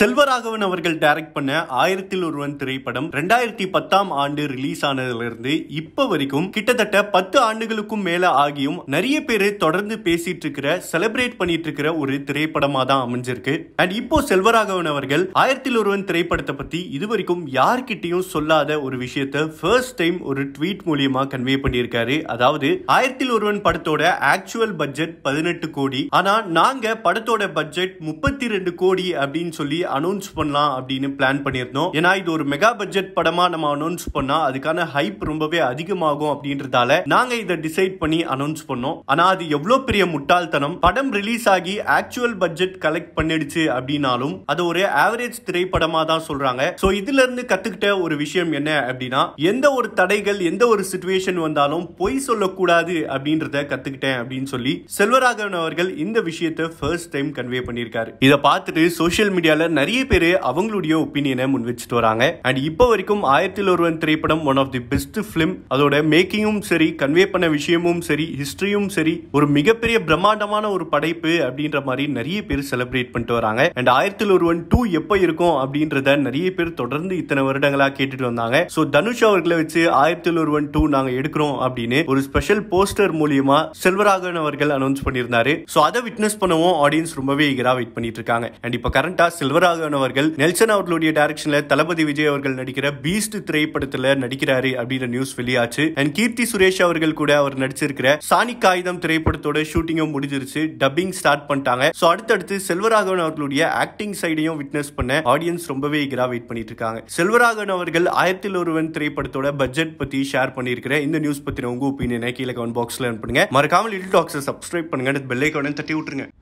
செல்வராகவன் அவர்கள் டைரக்ட் பண்ண ஆயிரத்தில் ஒருவன் திரைப்படம் ரெண்டாயிரத்தி பத்தாம் ஆண்டு ரிலீஸ் ஆனதுல இருந்து இப்ப வரைக்கும் கிட்டத்தட்ட பத்து ஆண்டுகளுக்கும் மேல ஆகியும் நிறைய பேர் தொடர்ந்து பேசிட்டு இருக்கிற செலிப்ரேட் பண்ணிட்டு இருக்கிற ஒரு திரைப்படமா தான் அமைஞ்சிருக்கு அண்ட் இப்போ செல்வராகவன் அவர்கள் ஆயிரத்தில் ஒருவன் திரைப்படத்தை பத்தி இதுவரைக்கும் யார்கிட்டையும் சொல்லாத ஒரு விஷயத்த ஃபர்ஸ்ட் டைம் ஒரு ட்வீட் மூலியமா கன்வே பண்ணியிருக்காரு அதாவது ஆயிரத்தில் ஒருவன் படத்தோட ஆக்சுவல் பட்ஜெட் பதினெட்டு கோடி ஆனா நாங்க படத்தோட பட்ஜெட் முப்பத்தி ரெண்டு கோடி அப்படின்னு சொல்லி அனௌன்ஸ் பண்ணலாம் அப்படின்னு பிளான் பண்ணியிருந்தோம் ஏன்னா இது ஒரு மெகா பட்ஜெட் படமா நம்ம அனௌன்ஸ் பண்ணா அதுக்கான ஹைப் ரொம்பவே அதிகமாகும் அப்படின்றதால நாங்க இதை டிசைட் பண்ணி அனௌன்ஸ் பண்ணோம் ஆனா அது எவ்வளவு பெரிய முட்டாள்தனம் படம் ரிலீஸ் ஆகி ஆக்சுவல் பட்ஜெட் கலெக்ட் பண்ணிடுச்சு அப்படின்னாலும் அது ஒரு ஆவரேஜ் திரைப்படமா தான் சொல்றாங்க சோ இதுல இருந்து கத்துக்கிட்ட ஒரு விஷயம் என்ன அப்படின்னா எந்த ஒரு தடைகள் எந்த ஒரு சுச்சுவேஷன் வந்தாலும் பொய் சொல்லக்கூடாது அப்படின்றத கத்துக்கிட்டேன் அப்படின்னு சொல்லி செல்வராகவன் அவர்கள் இந்த விஷயத்தை ஃபர்ஸ்ட் டைம் கன்வே பண்ணியிருக்காரு இதை பார்த்துட்டு சோசியல் மீடியால நிறைய பேர் அவங்களுடைய ஒப்பீனியனை முன் வச்சுட்டு வராங்க அண்ட் இப்போ வரைக்கும் ஆயிரத்தில் ஒருவன் திரைப்படம் one of the best film அதோட மேக்கிங்கும் சரி கன்வே பண்ண விஷயமும் சரி ஹிஸ்டரியும் சரி ஒரு மிகப்பெரிய பிரம்மாண்டமான ஒரு படைப்பு அப்படின்ற மாதிரி நிறைய பேர் செலிப்ரேட் பண்ணிட்டு வராங்க அண்ட் ஆயிரத்தில் ஒருவன் டூ எப்போ இருக்கும் அப்படின்றத நிறைய பேர் தொடர்ந்து இத்தனை வருடங்களா கேட்டுட்டு வந்தாங்க ஸோ தனுஷ் அவர்களை வச்சு ஆயிரத்தில் ஒருவன் டூ நாங்க எடுக்கிறோம் அப்படின்னு ஒரு ஸ்பெஷல் போஸ்டர் மூலியமா செல்வராகவன் அவர்கள் அனௌன்ஸ் பண்ணியிருந்தாரு ஸோ அதை விட்னஸ் பண்ணவும் ஆடியன்ஸ் ரொம்பவே ஈகரா வெயிட் பண்ணிட்டு இருக்காங்க அண்ட் இப்போ கரண்டா செல்வராக ஆகவர்கள் நெல்சன் அவர்களுடைய டைரக்ஷன்ல தளபதி விஜய் அவர்கள் நடிக்கிற பீஸ்ட் திரைப்படத்துல நடிக்கிறாரு அப்படின்ற நியூஸ் வெளியாச்சு அண்ட் கீர்த்தி சுரேஷ் அவர்கள் கூட அவர் நடிச்சிருக்கிற சாணி காகிதம் திரைப்படத்தோட ஷூட்டிங்கும் முடிஞ்சிருச்சு டப்பிங் ஸ்டார்ட் பண்ணிட்டாங்க சோ அடுத்தடுத்து செல்வராகவன் அவர்களுடைய ஆக்டிங் சைடையும் விட்னஸ் பண்ண ஆடியன்ஸ் ரொம்பவே கிரா வெயிட் பண்ணிட்டு இருக்காங்க செல்வராகவன் அவர்கள் ஆயிரத்தில் ஒருவன் திரைப்படத்தோட பட்ஜெட் பத்தி ஷேர் பண்ணிருக்கிற இந்த நியூஸ் பத்தின உங்க ஒப்பீனியனை கீழே கமெண்ட் பாக்ஸ்ல அனுப்புங்க மறக்காம லிட்டில் டாக்ஸை சப்ஸ்கிரைப் பண்ணுங்க பெல்லைக்கான தட்டி விட்டுருங்க